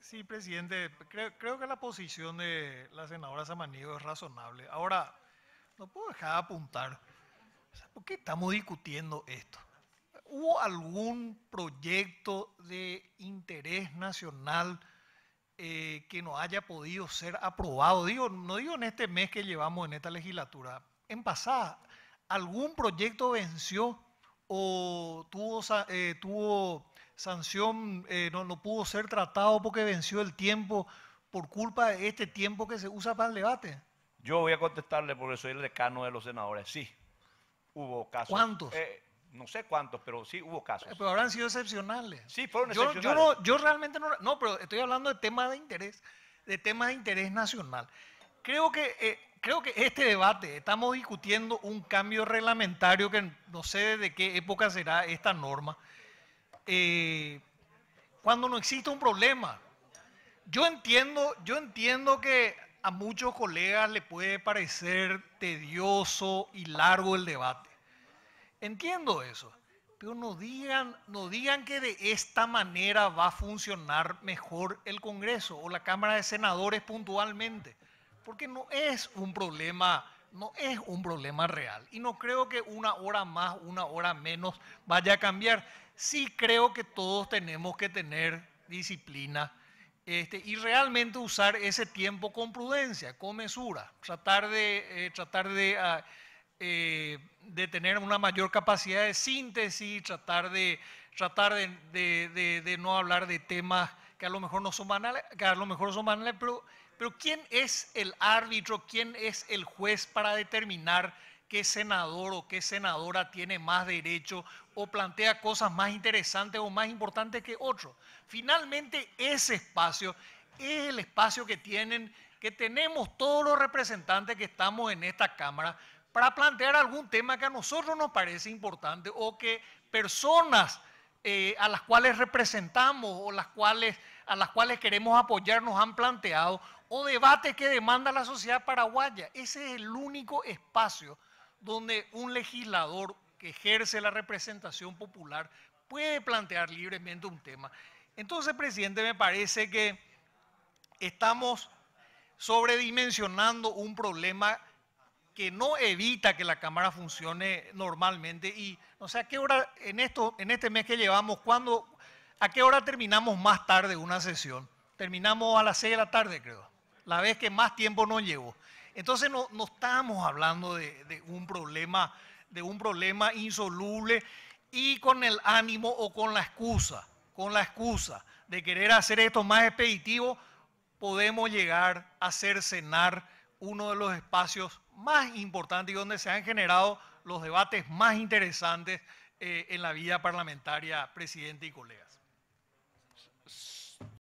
sí, presidente, creo, que la posición de la senadora Samaniego es razonable. Ahora, no puedo dejar de apuntar, ¿por qué estamos discutiendo esto? ¿Hubo algún proyecto de interés nacional eh, que no haya podido ser aprobado? Digo, no digo en este mes que llevamos en esta legislatura, en pasada, ¿algún proyecto venció o tuvo, eh, tuvo sanción eh, no, no pudo ser tratado porque venció el tiempo por culpa de este tiempo que se usa para el debate. Yo voy a contestarle porque soy el decano de los senadores. Sí, hubo casos. ¿Cuántos? Eh, no sé cuántos, pero sí hubo casos. Eh, pero habrán sido excepcionales. Sí, fueron yo, Yo, no, realmente no, no, pero estoy hablando de temas de interés, de temas de interés nacional. Creo que, creo que este debate, estamos discutiendo un cambio reglamentario que no sé de qué época será esta norma. Eh, cuando no existe un problema. Yo entiendo, yo entiendo que a muchos colegas le puede parecer tedioso y largo el debate. Entiendo eso. Pero no digan, no digan que de esta manera va a funcionar mejor el Congreso o la Cámara de Senadores puntualmente. Porque no es un problema no es un problema real. Y no creo que una hora más, una hora menos vaya a cambiar sí creo que todos tenemos que tener disciplina este, y realmente usar ese tiempo con prudencia, con mesura, tratar de, eh, tratar ah, eh, de, tener una mayor capacidad de síntesis, tratar de, tratar de, no hablar de temas que a lo mejor no son banales, que a lo mejor pero, pero ¿quién es el árbitro, quién es el juez para determinar qué senador o qué senadora tiene más derecho o plantea cosas más interesantes o más importantes que otros. Finalmente, ese espacio es el espacio que tienen, que tenemos todos los representantes que estamos en esta Cámara para plantear algún tema que a nosotros nos parece importante o que personas eh, a las cuales representamos o las cuales, a las cuales queremos apoyar nos han planteado o debate que demanda la sociedad paraguaya. Ese es el único espacio donde un legislador que ejerce la representación popular puede plantear libremente un tema. Entonces, presidente, me parece que estamos sobredimensionando un problema que no evita que la Cámara funcione normalmente. Y no sé, ¿a qué hora en, esto, en este mes que llevamos, a qué hora terminamos más tarde una sesión? Terminamos a las 6 de la tarde, creo, la vez que más tiempo nos llevó. Entonces no, estamos hablando de, un problema, de un problema insoluble y con el ánimo o con la excusa, con la excusa de querer hacer esto más expeditivo, podemos llegar a hacer cenar uno de los espacios más importantes y donde se han generado los debates más interesantes eh, en la vida parlamentaria, presidente y colegas.